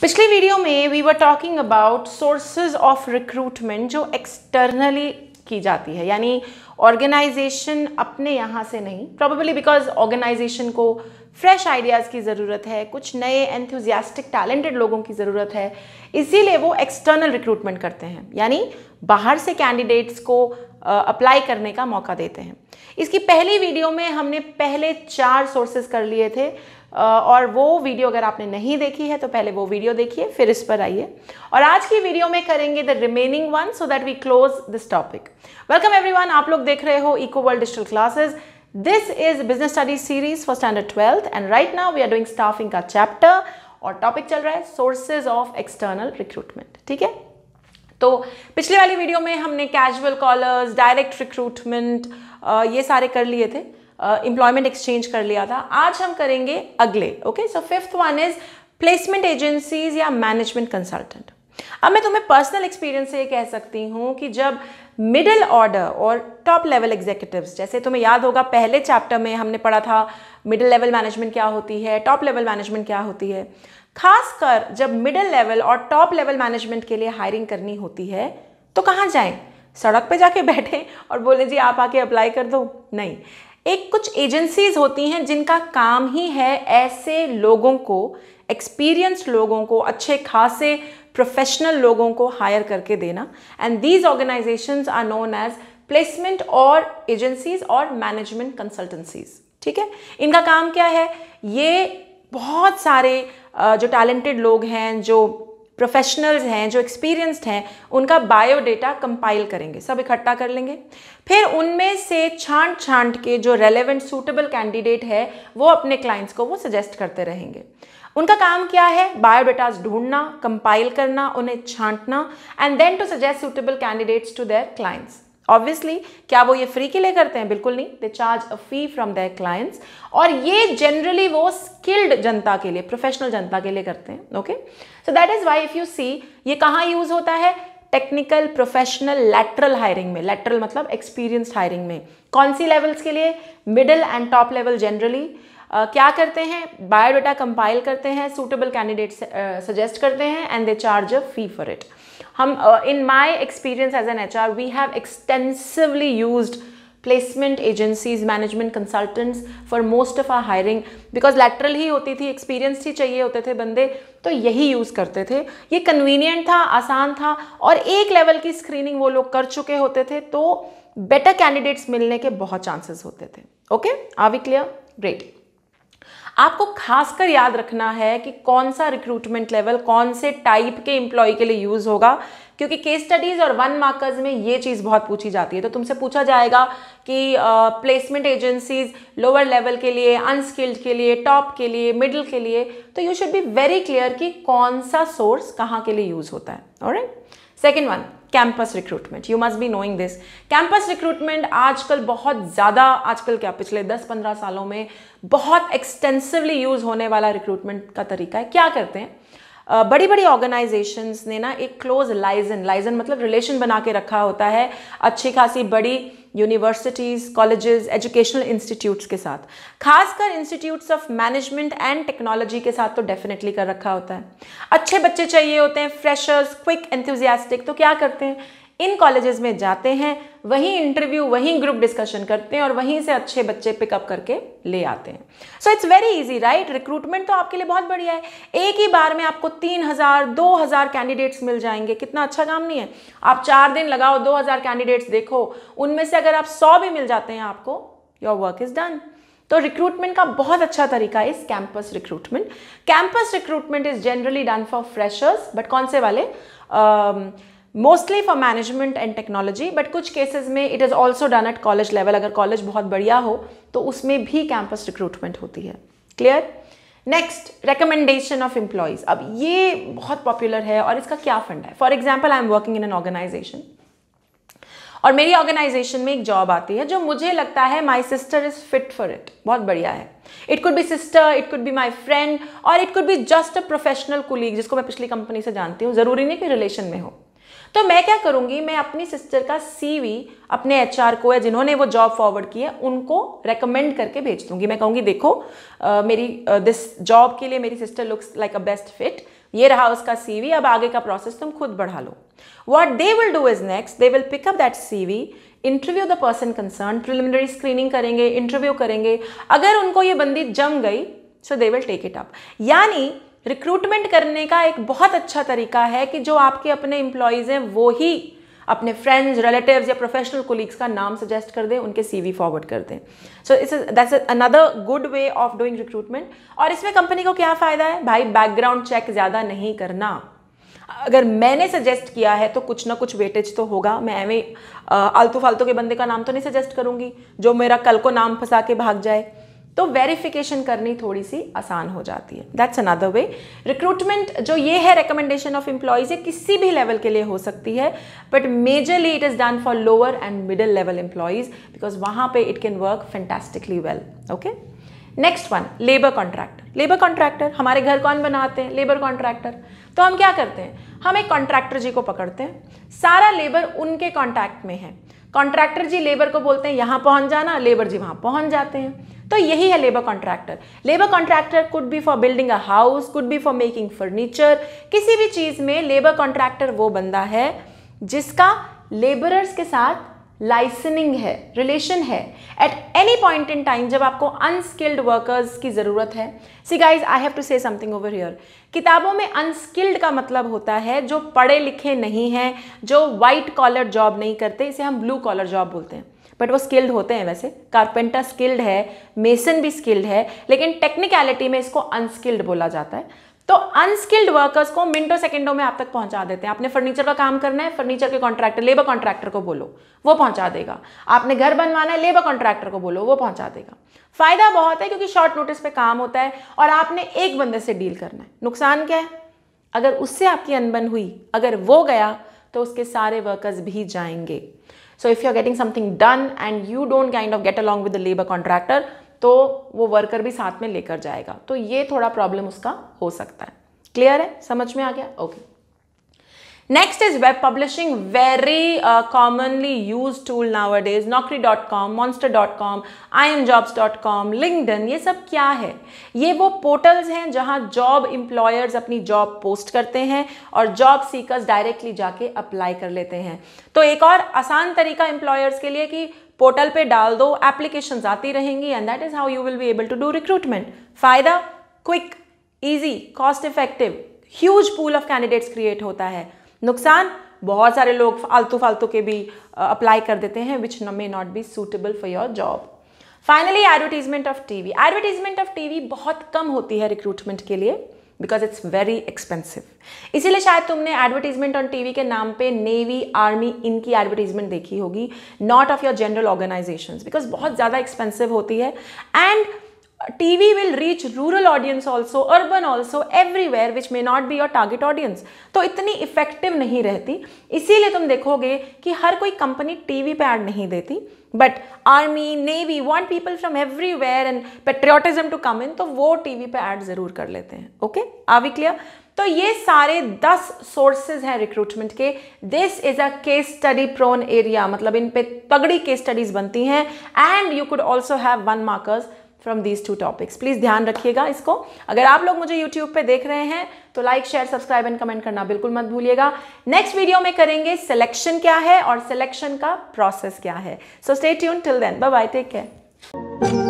पिछले वीडियो में we were talking about sources of recruitment जो एक्सटर्नली की जाती है यानी ऑर्गेनाइजेशन अपने यहाँ से नहीं प्रॉबेबली बिकॉज ऑर्गेनाइजेशन को फ्रेश आइडियाज़ की ज़रूरत है कुछ नए एंथ्यूजियास्टिक टैलेंटेड लोगों की ज़रूरत है इसीलिए वो एक्सटर्नल रिक्रूटमेंट करते हैं यानी बाहर से कैंडिडेट्स को अप्लाई करने का मौका देते हैं इसकी पहली वीडियो में हमने पहले चार सोर्सेज कर लिए थे और वो वीडियो अगर आपने नहीं देखी है तो पहले वो वीडियो देखिए फिर इस पर आइए और आज की वीडियो में करेंगे the remaining one so that we close this topic welcome everyone आप लोग देख रहे हो Eco World Digital Classes this is business study series for standard twelfth and right now we are doing staffing का chapter और topic चल रहा है सोर्सेज ऑफ एक्सटर्नल रिक्रूटमेंट ठीक है तो पिछले वाली वीडियो में हमने कैजुअल कॉलर्स डायरेक्ट रिक्रूटमेंट ये सारे कर लिए थे इंप्लॉयमेंट एक्सचेंज कर लिया था आज हम करेंगे अगले okay so fifth one is placement agencies या मैनेजमेंट कंसल्टेंट अब मैं तुम्हें पर्सनल एक्सपीरियंस से ये कह सकती हूँ कि जब मिडिल ऑर्डर और टॉप लेवल एग्जीक्यूटिव्स जैसे तुम्हें याद होगा पहले चैप्टर में हमने पढ़ा था मिडिल लेवल मैनेजमेंट क्या होती है टॉप लेवल मैनेजमेंट क्या होती है खासकर जब मिडिल लेवल और टॉप लेवल मैनेजमेंट के लिए हायरिंग करनी होती है तो कहाँ जाएं सड़क पे जाके बैठें और बोले जी आप आके अप्लाई कर दो नहीं एक कुछ एजेंसीज होती हैं जिनका काम ही है ऐसे लोगों को एक्सपीरियंस लोगों को अच्छे खासे प्रोफेशनल लोगों को हायर करके देना and these organisations are known as placement और एजेंसीज और मैनेजमेंट कंसल्टेंसीज ठीक है इनका काम क्या है ये बहुत सारे जो टैलेंटेड लोग हैं जो प्रोफेशनल्स हैं जो एक्सपीरियंस्ड हैं उनका बायोडेटा कंपाइल करेंगे सब इकट्ठा कर लेंगे फिर उनमें से छांट छांट के जो रेलेवेंट सूटेबल कैंडिडेट है वो अपने क्लाइंट्स को वो सजेस्ट करते रहेंगे उनका काम क्या है बायोडेटाज ढूंढना कंपाइल करना उन्हें छांटना and then to suggest suitable candidates to their clients obviously क्या वो ये फ्री के लिए करते हैं बिल्कुल नहीं they charge a fee from their clients और ये जनरली वो स्किल्ड जनता के लिए प्रोफेशनल जनता के लिए करते हैं okay so that is why if you see ये कहाँ यूज़ होता है टेक्निकल प्रोफेशनल लैटरल हायरिंग में लैटरल मतलब एक्सपीरियंस हायरिंग में कौन सी लेवल्स के लिए middle and top level generally क्या करते हैं बायोडाटा कंपाइल करते हैं सूटेबल कैंडिडेट सजेस्ट करते हैं and they charge a fee for it हम in my experience as an H R we have extensively use placement agencies management consultants for most of our hiring because lateral ही होती थी experience ही चाहिए होते थे बंदे तो यही यूज़ करते थे ये कन्वीनियंट था आसान था और एक लेवल की स्क्रीनिंग वो लोग कर चुके होते थे तो बेटर कैंडिडेट्स मिलने के बहुत चांसेस होते थे okay are we clear great आपको खासकर याद रखना है कि कौन सा रिक्रूटमेंट लेवल कौन से टाइप के एम्प्लॉय के लिए यूज़ होगा क्योंकि केस स्टडीज़ और वन मार्कर्स में ये चीज़ बहुत पूछी जाती है तो तुमसे पूछा जाएगा कि प्लेसमेंट एजेंसीज लोअर लेवल के लिए अनस्किल्ड के लिए टॉप के लिए मिडिल के लिए तो you should be very clear कि कौन सा सोर्स कहाँ के लिए यूज़ होता है और second one campus recruitment you must be knowing this campus recruitment आजकल बहुत ज़्यादा आजकल क्या पिछले 10-15 सालों में बहुत एक्सटेंसिवली यूज़ होने वाला रिक्रूटमेंट का तरीका है क्या करते हैं बड़ी बड़ी ऑर्गेनाइजेशंस ने ना एक क्लोज लाइजन लाइजन मतलब रिलेशन बना के रखा होता है अच्छी खासी बड़ी यूनिवर्सिटीज़ कॉलेजेस एजुकेशनल इंस्टीट्यूट्स के साथ खासकर institutes of management and technology के साथ तो डेफिनेटली कर रखा होता है अच्छे बच्चे चाहिए होते हैं फ्रेशर्स क्विक एंथ्यूजियास्टिक तो क्या करते हैं इन कॉलेजेस में जाते हैं वहीं इंटरव्यू वहीं ग्रुप डिस्कशन करते हैं और वहीं से अच्छे बच्चे पिकअप करके ले आते हैं so it's very easy right recruitment तो आपके लिए बहुत बढ़िया है एक ही बार में आपको तीन हज़ार दो हज़ार कैंडिडेट्स मिल जाएंगे कितना अच्छा काम नहीं है आप चार दिन लगाओ दो हज़ार कैंडिडेट्स देखो उनमें से अगर आप सौ भी मिल जाते हैं आपको योर वर्क इज़ डन तो रिक्रूटमेंट का बहुत अच्छा तरीका है इस campus recruitment campus recruitment is generally done for freshers but कौन से वाले uh, mostly for management and technology but कुछ केसेस में it is also done at college level अगर कॉलेज बहुत बढ़िया हो तो उसमें भी कैंपस रिक्रूटमेंट होती है clear next recommendation of employees अब ये बहुत पॉपुलर है और इसका क्या फंड है for example I am working in an organisation और मेरी ऑर्गेनाइजेशन में एक जॉब आती है जो मुझे लगता है my sister is fit for it बहुत बढ़िया है it could be sister it could be my friend और it could be just a professional colleague जिसको मैं पिछली कंपनी से जानती हूँ जरूरी नहीं कि रिलेशन में हो तो मैं क्या करूँगी मैं अपनी सिस्टर का सीवी अपने एचआर को या जिन्होंने वो जॉब फॉरवर्ड की है उनको रेकमेंड करके भेज दूंगी मैं कहूँगी देखो आ, मेरी दिस जॉब के लिए मेरी sister looks like a best fit ये रहा उसका सीवी अब आगे का प्रोसेस तुम खुद बढ़ा लो what they will do is next they will pick up that CV interview the person concern preliminary screening करेंगे इंटरव्यू करेंगे अगर उनको ये बंदी जम गई so they will take it up यानी रिक्रूटमेंट करने का एक बहुत अच्छा तरीका है कि जो आपके अपने इंप्लॉयज हैं वो ही अपने फ्रेंड्स रिलेटिव्स या प्रोफेशनल कोलीग्स का नाम सजेस्ट कर दें उनके सीवी फॉरवर्ड कर दें सो इस that's another good way of doing recruitment और इसमें कंपनी को क्या फ़ायदा है भाई बैकग्राउंड चेक ज़्यादा नहीं करना अगर मैंने सजेस्ट किया है तो कुछ ना कुछ वेटेज तो होगा मैं एवं आलतू फालतू के बंदे का नाम तो नहीं सजेस्ट करूंगी जो मेरा कल को नाम फंसा के भाग जाए तो वेरिफिकेशन करनी थोड़ी सी आसान हो जाती है दैट्स अनदर वे रिक्रूटमेंट जो ये है रिकमेंडेशन ऑफ एम्प्लॉयज़ ये किसी भी लेवल के लिए हो सकती है but majorly it is done for lower and middle level employees because वहां पे it can work fantastically well okay next one labour contractor labour contractor हमारे घर कौन बनाते हैं लेबर कॉन्ट्रैक्टर तो हम क्या करते हैं हम एक कॉन्ट्रैक्टर जी को पकड़ते हैं सारा लेबर उनके कॉन्ट्रैक्ट में है कॉन्ट्रैक्टर जी लेबर को बोलते हैं यहां पहुंच जाना लेबर जी वहां पहुंच जाते हैं तो यही है labour contractor labour contractor could be for building a house could be for making furniture किसी भी चीज़ में लेबर कॉन्ट्रैक्टर वो बंदा है जिसका लेबरर्स के साथ लाइसनिंग है रिलेशन है at any point in time जब आपको अनस्किल्ड वर्कर्स की ज़रूरत है see guys I have to say something over here किताबों में अनस्किल्ड का मतलब होता है जो पढ़े लिखे नहीं हैं जो वाइट कॉलर जॉब नहीं करते इसे हम ब्लू कॉलर जॉब बोलते हैं बट वो स्किल्ड होते हैं वैसे कारपेंटर स्किल्ड है मेसन भी स्किल्ड है लेकिन टेक्निकलिटी में इसको अनस्किल्ड बोला जाता है तो अनस्किल्ड वर्कर्स को मिनटों सेकंडों में आप तक पहुंचा देते हैं आपने फर्नीचर का काम करना है फर्नीचर के कॉन्ट्रैक्टर लेबर कॉन्ट्रैक्टर को बोलो वो पहुंचा देगा आपने घर बनवाना है लेबर कॉन्ट्रैक्टर को बोलो वो पहुंचा देगा फायदा बहुत है क्योंकि शॉर्ट नोटिस पे काम होता है और आपने एक बंदे से डील करना है नुकसान क्या है अगर उससे आपकी अनबन हुई अगर वो गया तो उसके सारे वर्कर्स भी जाएंगे so if you are getting something done and you don't kind of get along with the labour contractor तो वो वर्कर भी साथ में लेकर जाएगा तो ये थोड़ा प्रॉब्लम उसका हो सकता है क्लियर है समझ में आ गया okay okay. Next is web publishing very commonly use tool is Naukri dot com Monster dot com I nowadays. Jobs dot com LinkedIn ये सब क्या है ये वो पोर्टल्स हैं जहाँ जॉब इम्प्लॉयर्स अपनी जॉब पोस्ट करते हैं और जॉब सीकर्स डायरेक्टली जाके अप्लाई कर लेते हैं तो एक और आसान तरीका एम्प्लॉयर्स के लिए कि पोर्टल पे डाल दो एप्लीकेशन आती रहेंगी and that is how you will be able to do recruitment फ़ायदा quick easy cost effective huge pool of candidates create होता है नुकसान बहुत सारे लोग फालतू फालतू के भी अप्लाई कर देते हैं which may not be suitable for your job finally advertisement of TV advertisement of TV बहुत कम होती है रिक्रूटमेंट के लिए बिकॉज इट्स वेरी एक्सपेंसिव इसीलिए शायद तुमने एडवर्टीजमेंट ऑन टीवी के नाम पे नेवी आर्मी इनकी एडवर्टीजमेंट देखी होगी not of your general organisation because बहुत ज़्यादा एक्सपेंसिव होती है and TV will reach rural audience also, urban also, everywhere which may not be your target audience. तो इतनी इफेक्टिव नहीं रहती इसीलिए तुम देखोगे कि हर कोई कंपनी टीवी पर ऐड नहीं देती but army navy want people from everywhere and patriotism to come in तो वो वी पे ऐड ज़रूर कर लेते हैं ओके आर वी क्लियर तो ये सारे दस सोर्सेज हैं रिक्रूटमेंट के this is a case study prone area मतलब इन पे तगड़ी केस स्टडीज बनती हैं and you could also have one markers from these two topics please ध्यान रखिएगा इसको अगर आप लोग मुझे यूट्यूब पे देख रहे हैं तो like share subscribe and comment करना बिल्कुल मत भूलिएगा नेक्स्ट वीडियो में करेंगे सिलेक्शन क्या है और सिलेक्शन का प्रोसेस क्या है so stay tune till then bye bye take care